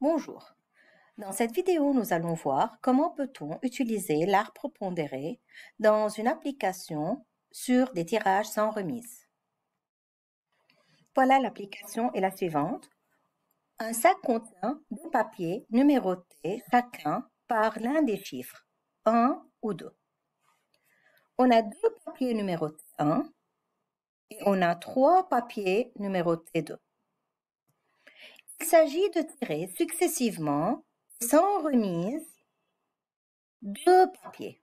Bonjour. Dans cette vidéo, nous allons voir comment peut-on utiliser l'art propondéré dans une application sur des tirages sans remise. Voilà l'application est la suivante. Un sac contient deux papiers numérotés chacun par l'un des chiffres, 1 ou 2. On a deux papiers numérotés 1 et on a trois papiers numérotés 2. Il s'agit de tirer successivement, sans remise, deux papiers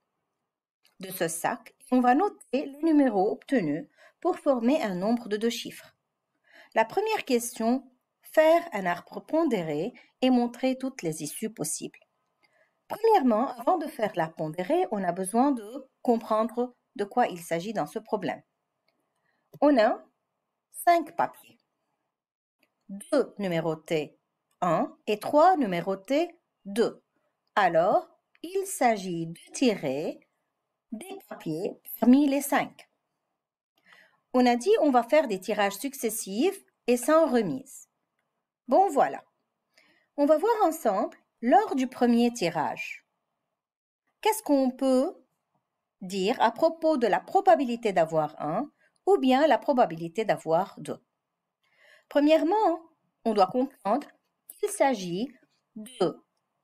de ce sac. On va noter les numéros obtenus pour former un nombre de deux chiffres. La première question, faire un arbre pondéré et montrer toutes les issues possibles. Premièrement, avant de faire l'arbre pondéré, on a besoin de comprendre de quoi il s'agit dans ce problème. On a cinq papiers. 2 numérotés 1 et 3 numérotés 2. Alors, il s'agit de tirer des papiers parmi les 5. On a dit on va faire des tirages successifs et sans remise. Bon voilà. On va voir ensemble lors du premier tirage. Qu'est-ce qu'on peut dire à propos de la probabilité d'avoir 1 ou bien la probabilité d'avoir 2 Premièrement, on doit comprendre qu'il s'agit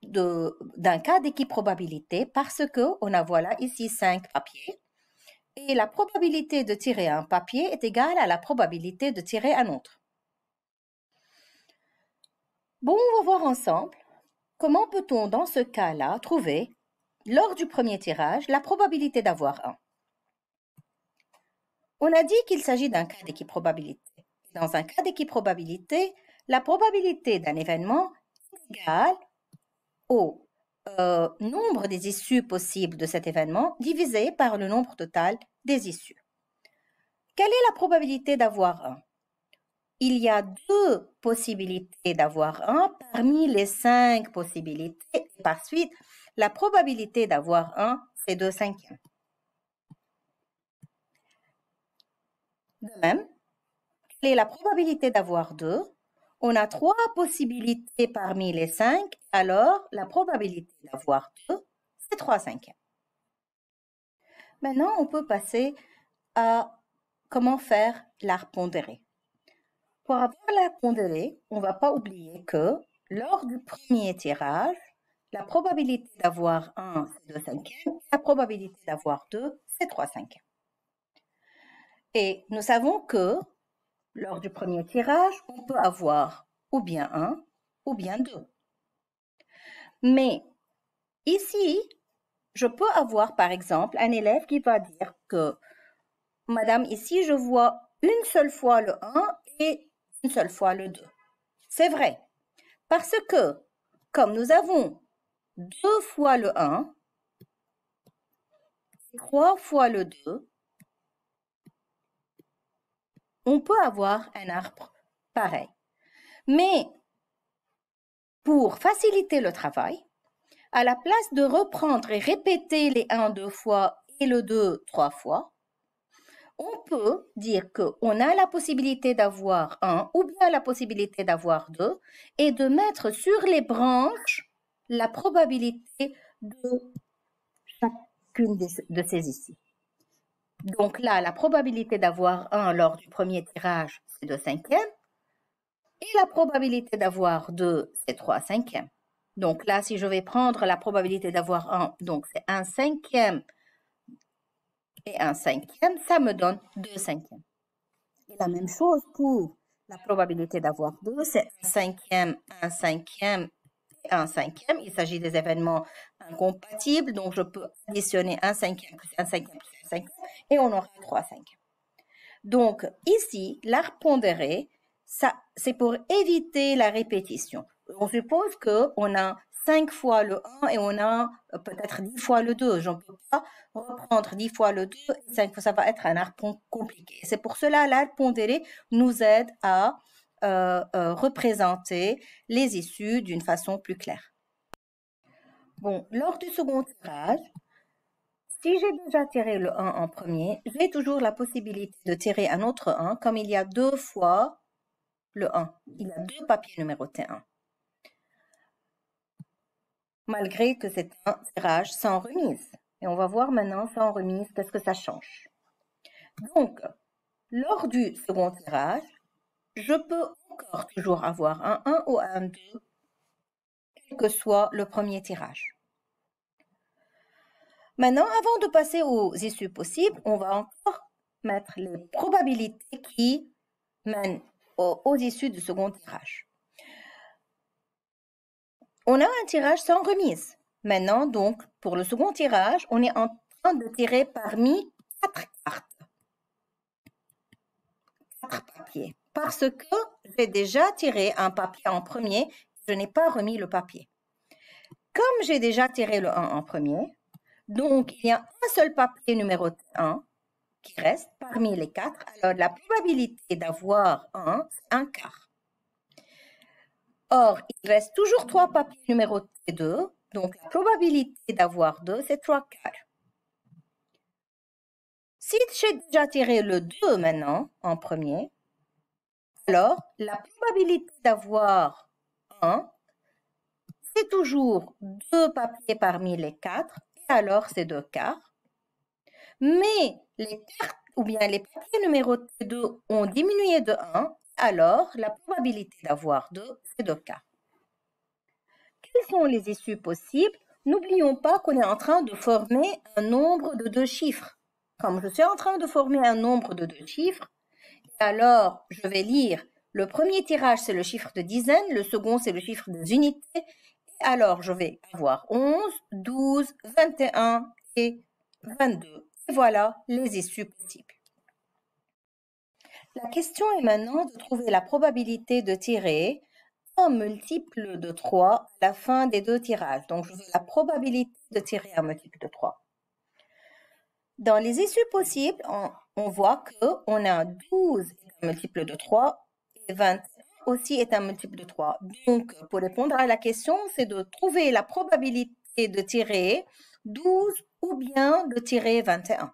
d'un cas d'équiprobabilité parce que on a voilà ici cinq papiers et la probabilité de tirer un papier est égale à la probabilité de tirer un autre. Bon, on va voir ensemble comment peut-on dans ce cas-là trouver lors du premier tirage la probabilité d'avoir un. On a dit qu'il s'agit d'un cas d'équiprobabilité. Dans un cas d'équiprobabilité, la probabilité d'un événement est égale au euh, nombre des issues possibles de cet événement divisé par le nombre total des issues. Quelle est la probabilité d'avoir un Il y a deux possibilités d'avoir un parmi les cinq possibilités. Par suite, la probabilité d'avoir un, c'est 2 cinquièmes. De même, la probabilité d'avoir deux, On a trois possibilités parmi les cinq, alors la probabilité d'avoir deux, c'est 3 cinquièmes. Maintenant, on peut passer à comment faire la pondérée. Pour avoir la pondérée, on ne va pas oublier que lors du premier tirage, la probabilité d'avoir 1, c'est 2 cinquièmes, la probabilité d'avoir deux, c'est 3 cinquièmes. Et nous savons que lors du premier tirage, on peut avoir ou bien un ou bien deux. Mais ici, je peux avoir par exemple un élève qui va dire que Madame, ici, je vois une seule fois le 1 et une seule fois le 2. C'est vrai, parce que comme nous avons deux fois le 1, trois fois le 2, on peut avoir un arbre pareil. Mais pour faciliter le travail, à la place de reprendre et répéter les 1 deux fois et le 2 trois fois, on peut dire qu'on a la possibilité d'avoir un ou bien la possibilité d'avoir deux et de mettre sur les branches la probabilité de chacune de ces ici. Donc là, la probabilité d'avoir un lors du premier tirage, c'est 2 cinquièmes. Et la probabilité d'avoir 2, c'est 3 cinquièmes. Donc là, si je vais prendre la probabilité d'avoir 1, donc c'est 1 cinquième et 1 cinquième, ça me donne 2 cinquièmes. Et la même chose pour la probabilité d'avoir 2, c'est 1 cinquième, 1 cinquième et 1 cinquième. Il s'agit des événements incompatibles, donc je peux additionner 1 cinquième plus 1 cinquième et on aura 3 5 Donc ici, l'art pondéré, ça, c'est pour éviter la répétition. On suppose qu'on a 5 fois le 1 et on a euh, peut-être 10 fois le 2. Je ne peux pas reprendre 10 fois le 2 et 5 fois. Ça va être un art compliqué. C'est pour cela l'art pondéré nous aide à euh, euh, représenter les issues d'une façon plus claire. Bon, lors du second tirage, si j'ai déjà tiré le 1 en premier, j'ai toujours la possibilité de tirer un autre 1 comme il y a deux fois le 1. Il y a deux papiers numérotés 1. Malgré que c'est un tirage sans remise. Et on va voir maintenant sans remise, qu'est-ce que ça change. Donc, lors du second tirage, je peux encore toujours avoir un 1 ou un 2, quel que soit le premier tirage. Maintenant, avant de passer aux issues possibles, on va encore mettre les probabilités qui mènent aux, issues du second tirage. On a un tirage sans remise. Maintenant, donc, pour le second tirage, on est en train de tirer parmi quatre cartes. Quatre papiers. Parce que j'ai déjà tiré un papier en premier, je n'ai pas remis le papier. Comme j'ai déjà tiré le 1 en premier, donc, il y a un seul papier numéro 1 qui reste parmi les quatre. Alors, la probabilité d'avoir 1, c'est un quart. Or, il reste toujours trois papiers numéro 2 donc la probabilité d'avoir 2, c'est 3 quarts. Si j'ai déjà tiré le 2 maintenant, en premier, alors la probabilité d'avoir 1, c'est toujours 2 papiers parmi les 4, alors ces deux quarts. Mais les cartes ou bien les papiers numérotés de ont diminué de 1, alors la probabilité d'avoir deux c'est deux cas. Quelles sont les issues possibles N'oublions pas qu'on est en train de former un nombre de deux chiffres. Comme je suis en train de former un nombre de deux chiffres, alors je vais lire le premier tirage, c'est le chiffre de dizaines, le second, c'est le chiffre des unités, alors, je vais avoir 11, 12, 21 et 22. Et voilà les issues possibles. La question est maintenant de trouver la probabilité de tirer un multiple de 3 à la fin des deux tirages. Donc, je veux la probabilité de tirer un multiple de 3. Dans les issues possibles, on, voit qu'on a 12 multiple de 3 et 21 aussi est un multiple de 3. Donc, pour répondre à la question, c'est de trouver la probabilité de tirer 12 ou bien de tirer 21.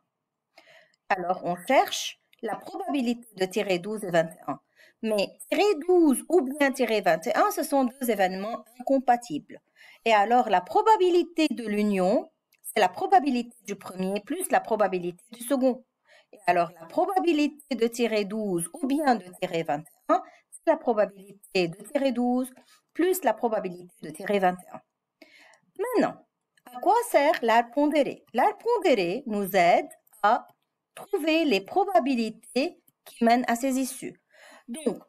Alors, on cherche la probabilité de tirer 12 et 21. Mais tirer 12 ou bien tirer 21, ce sont deux événements incompatibles. Et alors, la probabilité de l'union, c'est la probabilité du premier plus la probabilité du second. Et alors, la probabilité de tirer 12 ou bien de tirer 21, la probabilité de tirer 12 plus la probabilité de tirer 21. Maintenant, à quoi sert l'art pondéré L'art pondéré nous aide à trouver les probabilités qui mènent à ces issues. Donc,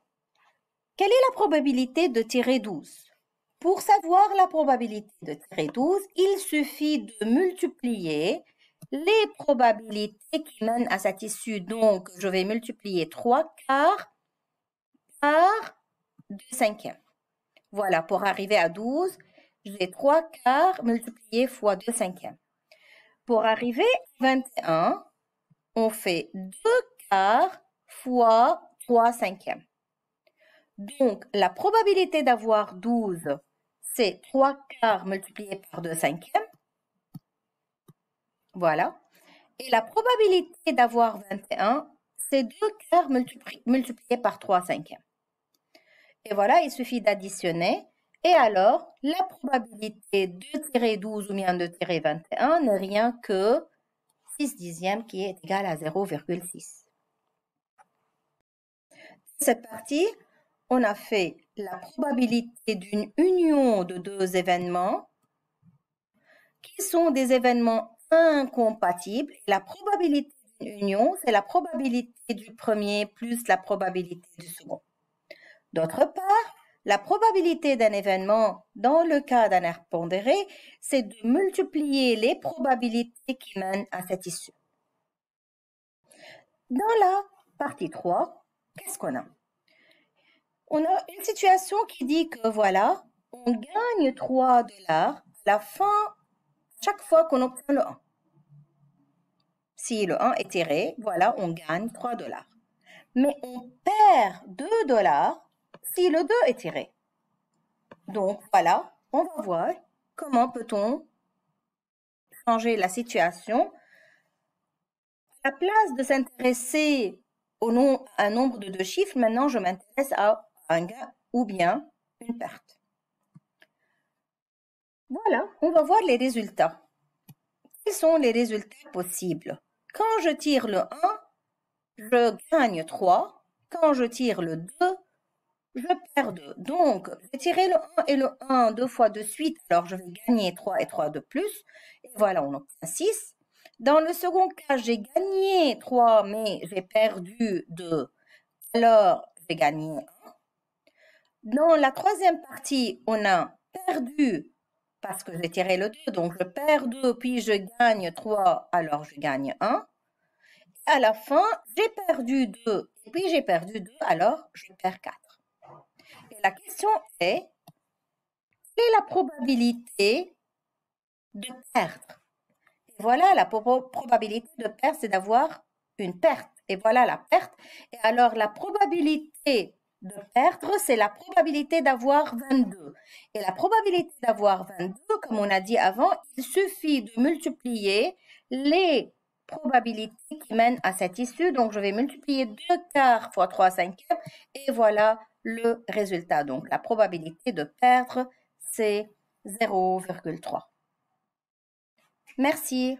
quelle est la probabilité de tirer 12 Pour savoir la probabilité de tirer 12, il suffit de multiplier les probabilités qui mènent à cette issue. Donc, je vais multiplier 3 quarts quarts cinquièmes. Voilà, pour arriver à 12, j'ai 3 quarts multiplié fois 2 cinquièmes. Pour arriver à 21, on fait 2 quarts fois 3 cinquièmes. Donc, la probabilité d'avoir 12, c'est 3 quarts multiplié par 2 cinquièmes. Voilà. Et la probabilité d'avoir 21, c'est 2 quarts multiplié par 3 cinquièmes. Et voilà, il suffit d'additionner. Et alors, la probabilité de tirer 12 ou bien de tirer 21 n'est rien que 6 dixièmes qui est égal à 0,6. Cette partie, on a fait la probabilité d'une union de deux événements qui sont des événements incompatibles. La probabilité d'une union, c'est la probabilité du premier plus la probabilité du second. D'autre part, la probabilité d'un événement dans le cas d'un air pondéré, c'est de multiplier les probabilités qui mènent à cette issue. Dans la partie 3, qu'est-ce qu'on a On a une situation qui dit que voilà, on gagne 3 dollars à la fin, chaque fois qu'on obtient le 1. Si le 1 est tiré, voilà, on gagne 3 dollars. Mais on perd 2 dollars si le 2 est tiré. Donc voilà, on va voir comment peut-on changer la situation. À la place de s'intéresser au nom, un nombre de deux chiffres, maintenant je m'intéresse à un gain ou bien une perte. Voilà, on va voir les résultats. Quels sont les résultats possibles Quand je tire le 1, je gagne 3. Quand je tire le 2, je perds 2. Donc, je tiré le 1 et le 1 deux fois de suite. Alors, je vais gagner 3 et 3 de plus. Et voilà, on obtient 6. Dans le second cas, j'ai gagné 3, mais j'ai perdu 2. Alors, j'ai gagné 1. Dans la troisième partie, on a perdu parce que j'ai tiré le 2. Donc, je perds 2, puis je gagne 3, alors je gagne 1. à la fin, j'ai perdu 2, et puis j'ai perdu 2, alors je perds 4. La question est, quelle est la probabilité de perdre Et voilà, la probabilité de perdre, c'est d'avoir une perte. Et voilà la perte. Et alors, la probabilité de perdre, c'est la probabilité d'avoir 22. Et la probabilité d'avoir 22, comme on a dit avant, il suffit de multiplier les probabilités qui mènent à cette issue. Donc, je vais multiplier 2 quarts fois 3 5 et voilà le résultat. Donc la probabilité de perdre, c'est 0,3. Merci.